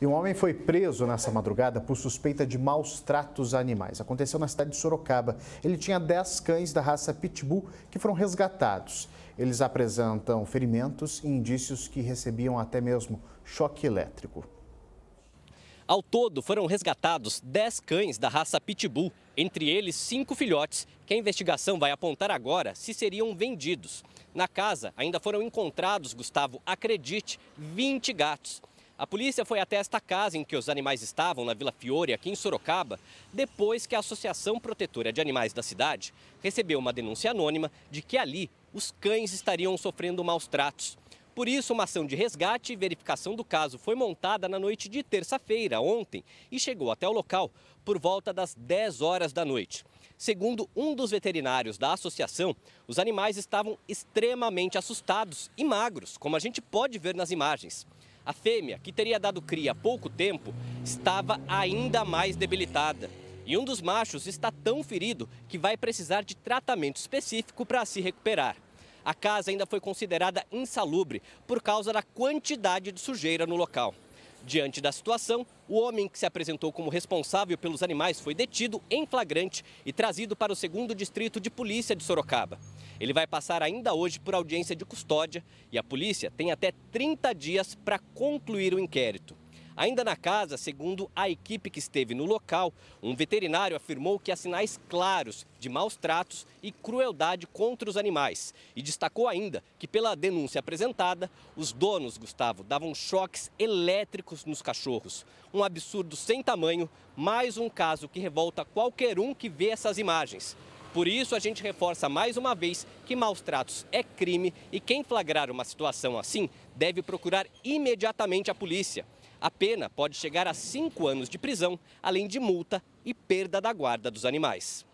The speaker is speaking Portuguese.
E um homem foi preso nessa madrugada por suspeita de maus tratos a animais. Aconteceu na cidade de Sorocaba. Ele tinha 10 cães da raça Pitbull que foram resgatados. Eles apresentam ferimentos e indícios que recebiam até mesmo choque elétrico. Ao todo, foram resgatados 10 cães da raça Pitbull, entre eles cinco filhotes, que a investigação vai apontar agora se seriam vendidos. Na casa ainda foram encontrados, Gustavo, acredite, 20 gatos. A polícia foi até esta casa em que os animais estavam, na Vila Fiore, aqui em Sorocaba, depois que a Associação Protetora de Animais da cidade recebeu uma denúncia anônima de que ali os cães estariam sofrendo maus tratos. Por isso, uma ação de resgate e verificação do caso foi montada na noite de terça-feira, ontem, e chegou até o local por volta das 10 horas da noite. Segundo um dos veterinários da associação, os animais estavam extremamente assustados e magros, como a gente pode ver nas imagens. A fêmea, que teria dado cria há pouco tempo, estava ainda mais debilitada. E um dos machos está tão ferido que vai precisar de tratamento específico para se recuperar. A casa ainda foi considerada insalubre por causa da quantidade de sujeira no local. Diante da situação, o homem que se apresentou como responsável pelos animais foi detido em flagrante e trazido para o segundo distrito de polícia de Sorocaba. Ele vai passar ainda hoje por audiência de custódia e a polícia tem até 30 dias para concluir o inquérito. Ainda na casa, segundo a equipe que esteve no local, um veterinário afirmou que há sinais claros de maus tratos e crueldade contra os animais. E destacou ainda que, pela denúncia apresentada, os donos, Gustavo, davam choques elétricos nos cachorros. Um absurdo sem tamanho, mais um caso que revolta qualquer um que vê essas imagens. Por isso, a gente reforça mais uma vez que maus tratos é crime e quem flagrar uma situação assim deve procurar imediatamente a polícia. A pena pode chegar a cinco anos de prisão, além de multa e perda da guarda dos animais.